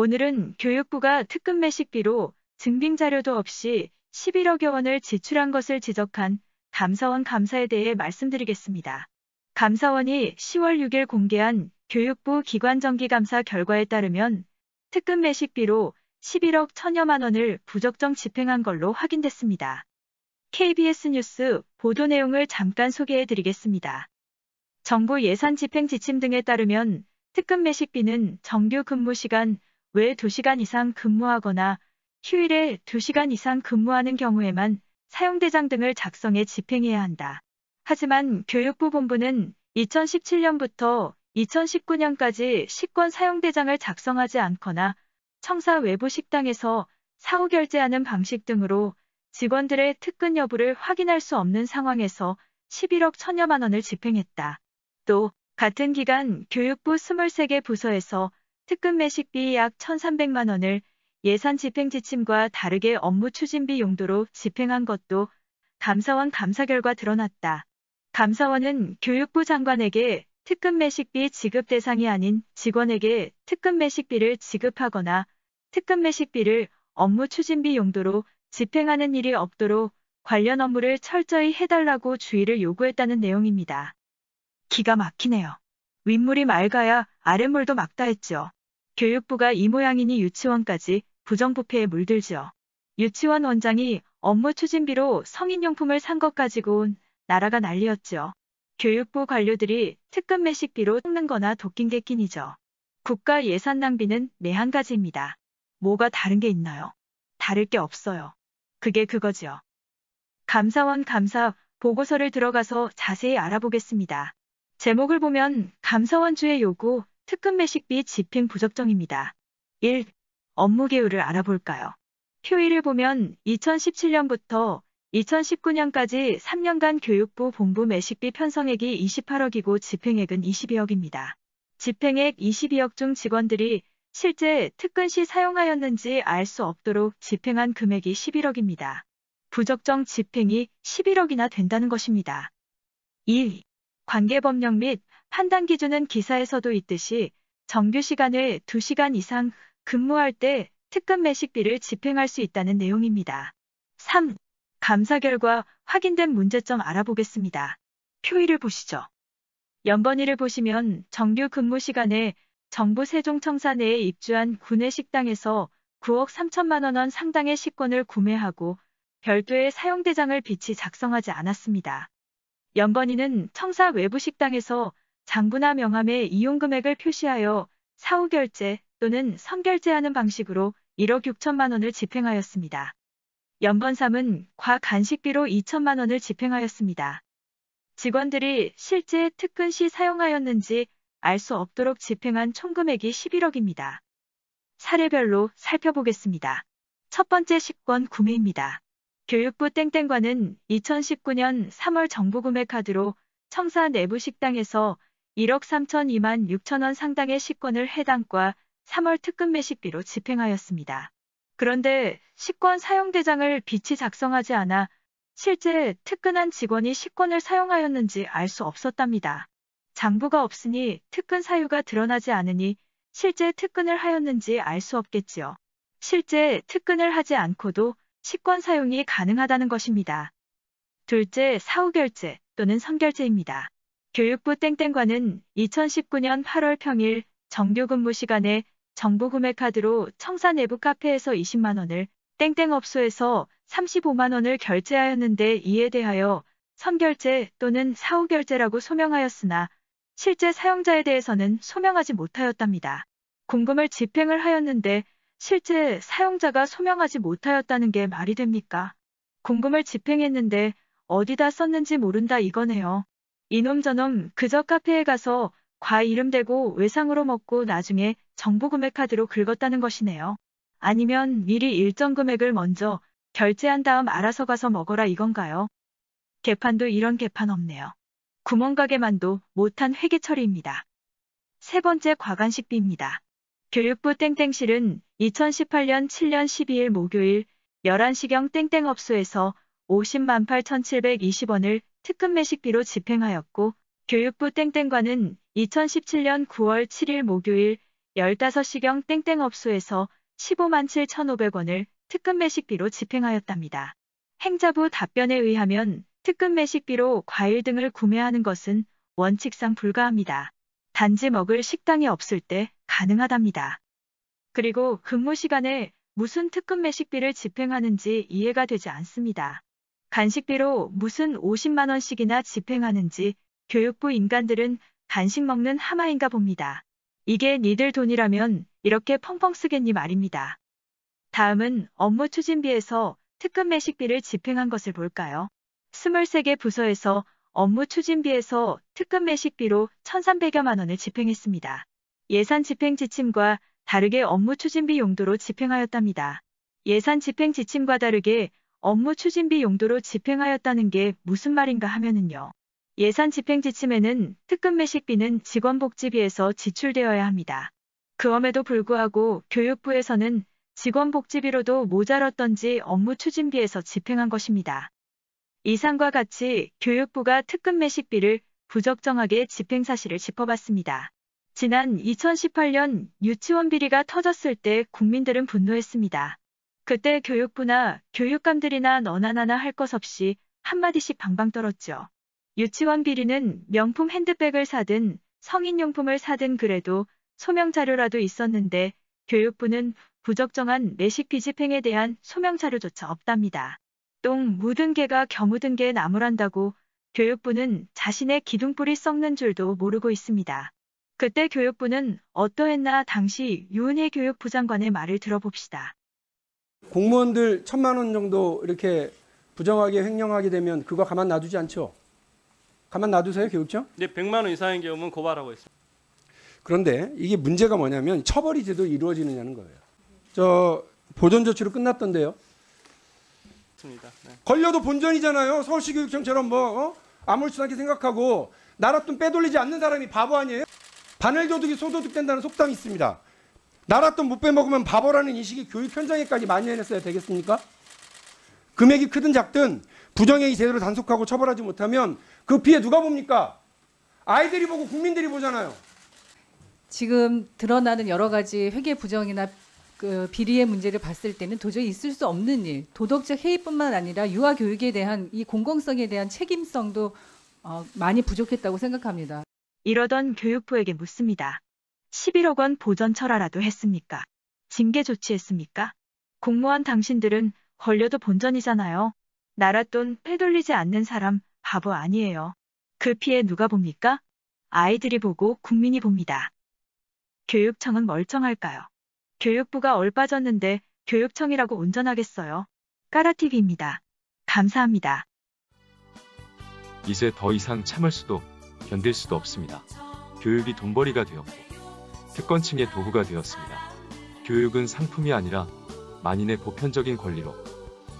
오늘은 교육부가 특급 매식비로 증빙 자료도 없이 11억여 원을 지출한 것을 지적한 감사원 감사에 대해 말씀드리겠습니다. 감사원이 10월 6일 공개한 교육부 기관 정기 감사 결과에 따르면 특급 매식비로 11억 천여만 원을 부적정 집행한 걸로 확인됐습니다. KBS 뉴스 보도 내용을 잠깐 소개해 드리겠습니다. 정부 예산 집행 지침 등에 따르면 특급 매식비는 정규 근무 시간 왜 2시간 이상 근무하거나 휴일에 2시간 이상 근무하는 경우에만 사용대장 등을 작성해 집행해야 한다. 하지만 교육부 본부는 2017년부터 2019년까지 식권 사용대장을 작성하지 않거나 청사 외부 식당에서 사후 결제하는 방식 등으로 직원들의 특근 여부를 확인할 수 없는 상황에서 11억 천여만 원을 집행했다. 또 같은 기간 교육부 23개 부서에서 특급 매식비 약 1,300만원을 예산 집행 지침과 다르게 업무 추진비 용도로 집행한 것도 감사원 감사 결과 드러났다. 감사원은 교육부 장관에게 특급 매식비 지급 대상이 아닌 직원에게 특급 매식비를 지급하거나 특급 매식비를 업무 추진비 용도로 집행하는 일이 없도록 관련 업무를 철저히 해달라고 주의를 요구했다는 내용입니다. 기가 막히네요. 윗물이 맑아야 아랫물도 막다 했죠. 교육부가 이 모양이니 유치원까지 부정부패에 물들지요. 유치원 원장이 업무 추진비로 성인용품을 산 것 가지고 온 나라가 난리였지요. 교육부 관료들이 특급 매식비로 뜯는 거나 도낀 게끼니죠 국가 예산 낭비는 매한 가지입니다. 뭐가 다른 게 있나요? 다를 게 없어요. 그게 그거지요. 감사원 감사 보고서를 들어가서 자세히 알아보겠습니다. 제목을 보면 감사원주의 요구 특급 매식비 집행 부적정입니다. 1. 업무 개요를 알아볼까요? 표의를 보면 2017년부터 2019년까지 3년간 교육부 본부 매식비 편성액이 28억이고 집행액은 22억입니다. 집행액 22억 중 직원들이 실제 특근 시 사용하였는지 알 수 없도록 집행한 금액이 11억입니다. 부적정 집행이 11억이나 된다는 것입니다. 2. 관계법령 및 판단 기준은 기사에서도 있듯이 정규 시간을 2시간 이상 근무할 때 특급 매식비를 집행할 수 있다는 내용입니다. 3. 감사 결과 확인된 문제점 알아보겠습니다. 표의를 보시죠. 연번이를 보시면 정규 근무 시간에 정부 세종청사 내에 입주한 구내 식당에서 9억 3천만 원원 상당의 식권을 구매하고 별도의 사용대장을 빛이 작성하지 않았습니다. 연번이는 청사 외부 식당에서 장부나 명함에 이용금액을 표시하여 사후결제 또는 선결제하는 방식으로 1억 6천만 원을 집행하였습니다. 연번삼은 과 간식비로 2천만 원을 집행하였습니다. 직원들이 실제 특근 시 사용하였는지 알 수 없도록 집행한 총금액이 11억입니다. 사례별로 살펴보겠습니다. 첫 번째 식권 구매입니다. 교육부 땡땡과는 2019년 3월 정부구매 카드로 청사 내부 식당에서 1억 3천 2만 6천원 상당의 식권을 해당과 3월 특급 매식비로 집행하였습니다. 그런데 식권 사용대장을 빛이 작성하지 않아 실제 특근한 직원이 식권을 사용하였는지 알 수 없었답니다. 장부가 없으니 특근 사유가 드러나지 않으니 실제 특근을 하였는지 알 수 없겠지요. 실제 특근을 하지 않고도 식권 사용이 가능하다는 것입니다. 둘째, 사후결제 또는 선결제입니다. 교육부 땡땡과는 2019년 8월 평일 정규 근무 시간에 정부 구매카드로 청사 내부 카페에서 20만원을 땡땡업소에서 35만원을 결제하였는데 이에 대하여 선결제 또는 사후결제라고 소명하였으나 실제 사용자에 대해서는 소명하지 못하였답니다. 공금을 집행을 하였는데 실제 사용자가 소명하지 못하였다는 게 말이 됩니까? 공금을 집행했는데 어디다 썼는지 모른다 이거네요. 이놈 저놈 그저 카페에 가서 과 이름 대고 외상으로 먹고 나중에 정부금액 카드로 긁었다는 것이네요. 아니면 미리 일정 금액을 먼저 결제한 다음 알아서 가서 먹어라 이건가요? 개판도 이런 개판 없네요. 구멍가게만도 못한 회계 처리입니다. 세 번째 과간식비입니다. 교육부 땡땡실은 2018년 7년 12일 목요일 11시경 땡땡업소에서 50만 8,720원을 특급 매식비로 집행하였고 교육부 땡땡과는 2017년 9월 7일 목요일 15시경 땡땡업소에서 15만 7,500원을 특급 매식비로 집행하였답니다. 행자부 답변에 의하면 특급 매식비로 과일 등을 구매하는 것은 원칙상 불가합니다. 단지 먹을 식당이 없을 때 가능하답니다. 그리고 근무 시간에 무슨 특급 매식비를 집행하는지 이해가 되지 않습니다. 간식비로 무슨 50만원씩이나 집행하는지 교육부 인간들은 간식 먹는 하마인가 봅니다. 이게 니들 돈이라면 이렇게 펑펑 쓰겠니 말입니다. 다음은 업무 추진비에서 특급 매식비를 집행한 것을 볼까요? 23개 부서에서 업무 추진비에서 특급 매식비로 1,300여만 원을 집행했습니다. 예산 집행 지침과 다르게 업무 추진비 용도로 집행하였답니다. 예산 집행 지침과 다르게 업무 추진비 용도로 집행하였다는 게 무슨 말인가 하면은요. 예산 집행 지침에는 특급 매식비는 직원복지비에서 지출되어야 합니다. 그럼에도 불구하고 교육부에서는 직원복지비로도 모자랐던지 업무 추진비에서 집행한 것입니다. 이상과 같이 교육부가 특급 매식비를 부적정하게 집행 사실을 짚어봤습니다. 지난 2018년 유치원 비리가 터졌을 때 국민들은 분노했습니다. 그때 교육부나 교육감들이나 너나 나나 할 것 없이 한마디씩 방방 떨었죠. 유치원 비리는 명품 핸드백을 사든 성인용품을 사든 그래도 소명자료라도 있었는데 교육부는 부적정한 내식 비집행에 대한 소명자료조차 없답니다. 똥 묻은 개가 겨묻은 개에 나무란다고 교육부는 자신의 기둥뿌리 썩는 줄도 모르고 있습니다. 그때 교육부는 어떠했나 당시 유은혜 교육부장관의 말을 들어봅시다. 공무원들 천만 원 정도 이렇게 부정하게 횡령하게 되면 그거 가만 놔두지 않죠. 가만 놔두세요 교육청? 네, 1만원 이상인 경우는 고발하고 있습니다. 그런데 이게 문제가 뭐냐면 처벌이 제대로 이루어지느냐는 거예요. 저 보존 조치로 끝났던데요. 맞습니다. 네. 걸려도 본전이잖아요. 서울시 교육청처럼 뭐 어? 아무렇지않게 생각하고 나라 돈 빼돌리지 않는 사람이 바보 아니에요? 바늘 도둑이 소도둑 된다는 속담이 있습니다. 나라 돈못 빼먹으면 바보라는 인식이 교육 현장에까지 만연했어야 되겠습니까? 금액이 크든 작든 부정행위 제대로 단속하고 처벌하지 못하면 그 피해 누가 봅니까? 아이들이 보고 국민들이 보잖아요. 지금 드러나는 여러 가지 회계 부정이나 그 비리의 문제를 봤을 때는 도저히 있을 수 없는 일, 도덕적 해이뿐만 아니라 유아 교육에 대한 이 공공성에 대한 책임성도 어, 많이 부족했다고 생각합니다. 이러던 교육부에게 묻습니다. 11억 원 보전 철하라도 했습니까? 징계 조치했습니까? 공무원 당신들은 걸려도 본전이잖아요. 나라 돈 빼돌리지 않는 사람 바보 아니에요. 그 피해 누가 봅니까? 아이들이 보고 국민이 봅니다. 교육청은 멀쩡할까요? 교육부가 얼빠졌는데 교육청이라고 운전하겠어요. 까라TV입니다. 감사합니다. 이제 더 이상 참을 수도 견딜 수도 없습니다. 교육이 돈벌이가 되었고 특권층의 도구가 되었습니다. 교육은 상품이 아니라 만인의 보편적인 권리로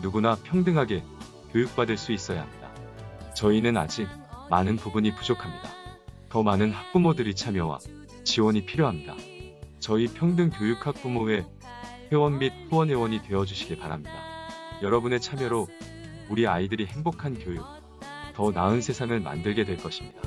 누구나 평등하게 교육받을 수 있어야 합니다. 저희는 아직 많은 부분이 부족합니다. 더 많은 학부모들이 참여와 지원이 필요합니다. 저희 평등교육학부모회 회원 및 후원회원이 되어주시기 바랍니다. 여러분의 참여로 우리 아이들이 행복한 교육, 더 나은 세상을 만들게 될 것입니다.